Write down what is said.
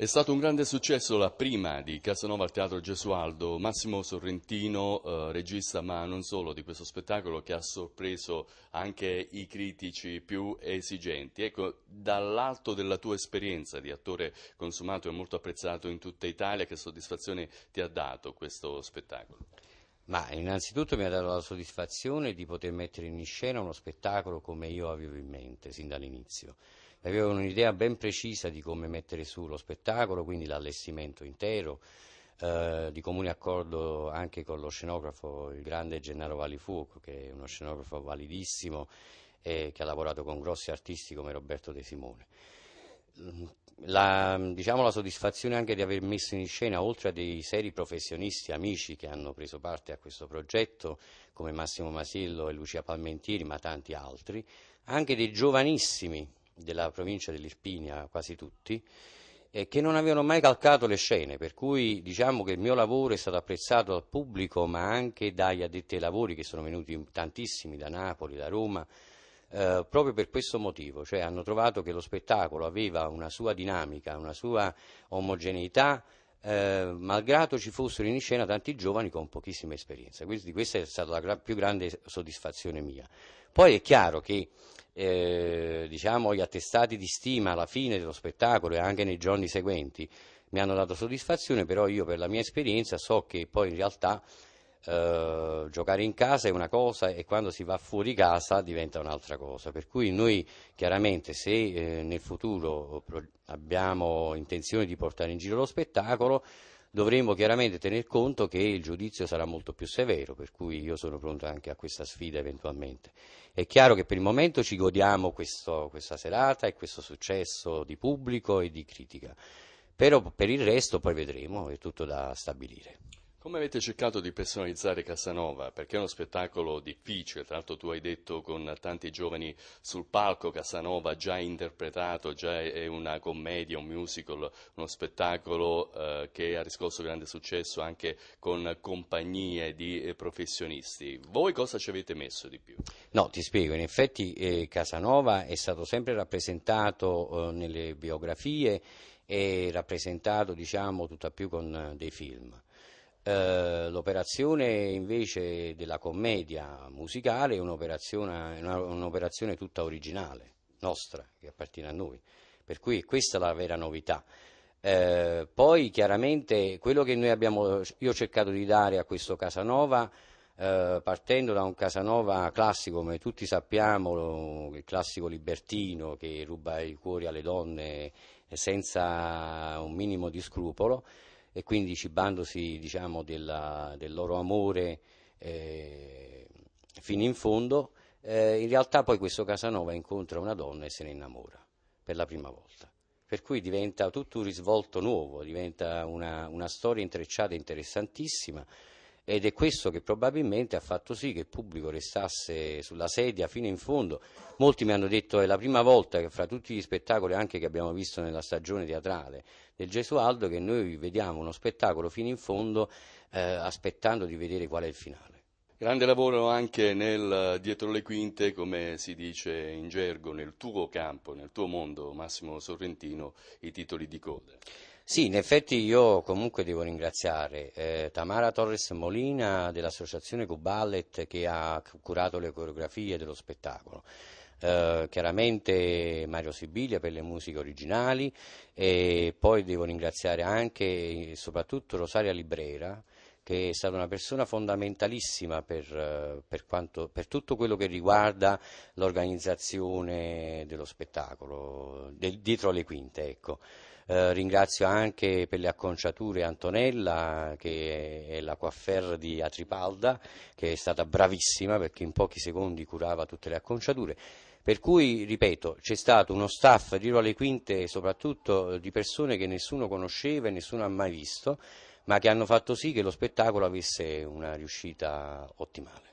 È stato un grande successo la prima di Casanova al Teatro Gesualdo, Massimo Sorrentino, eh, regista ma non solo di questo spettacolo che ha sorpreso anche i critici più esigenti. Ecco, dall'alto della tua esperienza di attore consumato e molto apprezzato in tutta Italia, che soddisfazione ti ha dato questo spettacolo? Ma innanzitutto mi ha dato la soddisfazione di poter mettere in scena uno spettacolo come io avevo in mente sin dall'inizio avevano un'idea ben precisa di come mettere su lo spettacolo, quindi l'allestimento intero, eh, di comune accordo anche con lo scenografo, il grande Gennaro Valifuoco, che è uno scenografo validissimo e che ha lavorato con grossi artisti come Roberto De Simone. La, diciamo, la soddisfazione anche di aver messo in scena, oltre a dei seri professionisti, amici che hanno preso parte a questo progetto, come Massimo Masillo e Lucia Palmentieri, ma tanti altri, anche dei giovanissimi della provincia dell'Irpinia, quasi tutti, e che non avevano mai calcato le scene, per cui diciamo che il mio lavoro è stato apprezzato dal pubblico, ma anche dagli addetti ai lavori che sono venuti tantissimi da Napoli, da Roma, eh, proprio per questo motivo, cioè hanno trovato che lo spettacolo aveva una sua dinamica, una sua omogeneità eh, malgrado ci fossero in scena tanti giovani con pochissima esperienza. Quindi questa è stata la più grande soddisfazione mia. Poi è chiaro che eh, diciamo, gli attestati di stima alla fine dello spettacolo e anche nei giorni seguenti mi hanno dato soddisfazione, però io per la mia esperienza so che poi in realtà eh, giocare in casa è una cosa e quando si va fuori casa diventa un'altra cosa. Per cui noi chiaramente se eh, nel futuro abbiamo intenzione di portare in giro lo spettacolo, dovremmo chiaramente tener conto che il giudizio sarà molto più severo, per cui io sono pronto anche a questa sfida eventualmente. È chiaro che per il momento ci godiamo questo, questa serata e questo successo di pubblico e di critica, però per il resto poi vedremo, è tutto da stabilire. Come avete cercato di personalizzare Casanova? Perché è uno spettacolo difficile, tra l'altro tu hai detto con tanti giovani sul palco Casanova già interpretato, già è una commedia, un musical, uno spettacolo eh, che ha riscosso grande successo anche con compagnie di eh, professionisti. Voi cosa ci avete messo di più? No, ti spiego, in effetti eh, Casanova è stato sempre rappresentato eh, nelle biografie e rappresentato diciamo tutt'al più con eh, dei film. Eh, l'operazione invece della commedia musicale è un'operazione, un'operazione tutta originale, nostra, che appartiene a noi. Per cui questa è la vera novità. Eh, poi chiaramente quello che noi abbiamo, io ho cercato di dare a questo Casanova, eh, partendo da un Casanova classico, come tutti sappiamo, il classico libertino che ruba i cuori alle donne senza un minimo di scrupolo, e quindi cibandosi diciamo, della, del loro amore eh, fino in fondo, eh, in realtà poi questo Casanova incontra una donna e se ne innamora per la prima volta. Per cui diventa tutto un risvolto nuovo, diventa una, una storia intrecciata interessantissima. Ed è questo che probabilmente ha fatto sì che il pubblico restasse sulla sedia fino in fondo. Molti mi hanno detto che è la prima volta che fra tutti gli spettacoli anche che abbiamo visto nella stagione teatrale del Gesualdo che noi vediamo uno spettacolo fino in fondo eh, aspettando di vedere qual è il finale. Grande lavoro anche nel dietro le quinte, come si dice in gergo, nel tuo campo, nel tuo mondo, Massimo Sorrentino, i titoli di coda. Sì, in effetti io comunque devo ringraziare eh, Tamara Torres Molina dell'associazione Cuballet che ha curato le coreografie dello spettacolo. Eh, chiaramente Mario Sibilia per le musiche originali e poi devo ringraziare anche e soprattutto Rosaria Librera che è stata una persona fondamentalissima per, eh, per, quanto, per tutto quello che riguarda l'organizzazione dello spettacolo, del, dietro le quinte. Ecco. Eh, ringrazio anche per le acconciature Antonella, che è la coaffer di Atripalda, che è stata bravissima perché in pochi secondi curava tutte le acconciature. Per cui, ripeto, c'è stato uno staff di Role Quinte, soprattutto di persone che nessuno conosceva e nessuno ha mai visto, ma che hanno fatto sì che lo spettacolo avesse una riuscita ottimale.